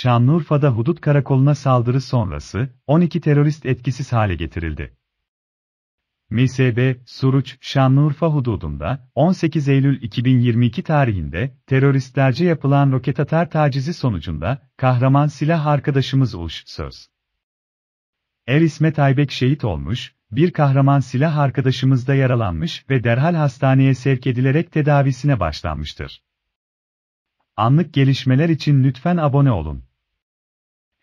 Şanlıurfa'da hudut karakoluna saldırı sonrası 12 terörist etkisiz hale getirildi. MİSB, Suruç, Şanlıurfa hududunda 18 Eylül 2022 tarihinde teröristlerce yapılan roket atar tacizi sonucunda kahraman silah arkadaşımız Uluş Söz. Er İsmet Aybek şehit olmuş, bir kahraman silah arkadaşımız da yaralanmış ve derhal hastaneye sevk edilerek tedavisine başlanmıştır. Anlık gelişmeler için lütfen abone olun.